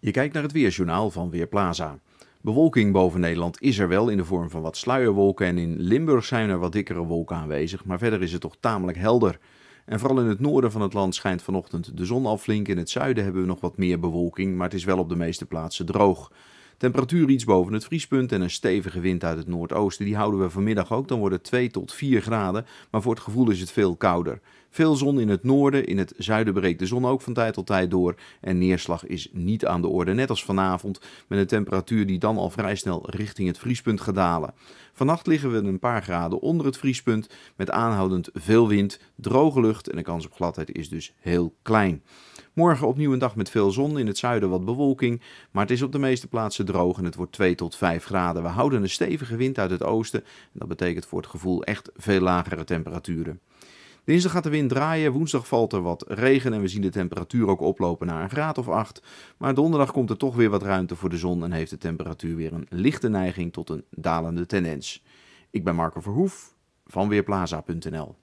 Je kijkt naar het weerjournaal van Weerplaza. Bewolking boven Nederland is er wel in de vorm van wat sluierwolken en in Limburg zijn er wat dikkere wolken aanwezig, maar verder is het toch tamelijk helder. En vooral in het noorden van het land schijnt vanochtend de zon al flink. In het zuiden hebben we nog wat meer bewolking, maar het is wel op de meeste plaatsen droog. Temperatuur iets boven het vriespunt en een stevige wind uit het noordoosten. Die houden we vanmiddag ook. Dan worden het 2 tot 4 graden. Maar voor het gevoel is het veel kouder. Veel zon in het noorden. In het zuiden breekt de zon ook van tijd tot tijd door. En neerslag is niet aan de orde. Net als vanavond. Met een temperatuur die dan al vrij snel richting het vriespunt gaat dalen. Vannacht liggen we een paar graden onder het vriespunt. Met aanhoudend veel wind, droge lucht. En de kans op gladheid is dus heel klein. Morgen opnieuw een dag met veel zon. In het zuiden wat bewolking. Maar het is op de meeste plaatsen droog en het wordt 2 tot 5 graden. We houden een stevige wind uit het oosten. En dat betekent voor het gevoel echt veel lagere temperaturen. Dinsdag gaat de wind draaien, woensdag valt er wat regen en we zien de temperatuur ook oplopen naar een graad of 8. Maar donderdag komt er toch weer wat ruimte voor de zon en heeft de temperatuur weer een lichte neiging tot een dalende tendens. Ik ben Marco Verhoef van Weerplaza.nl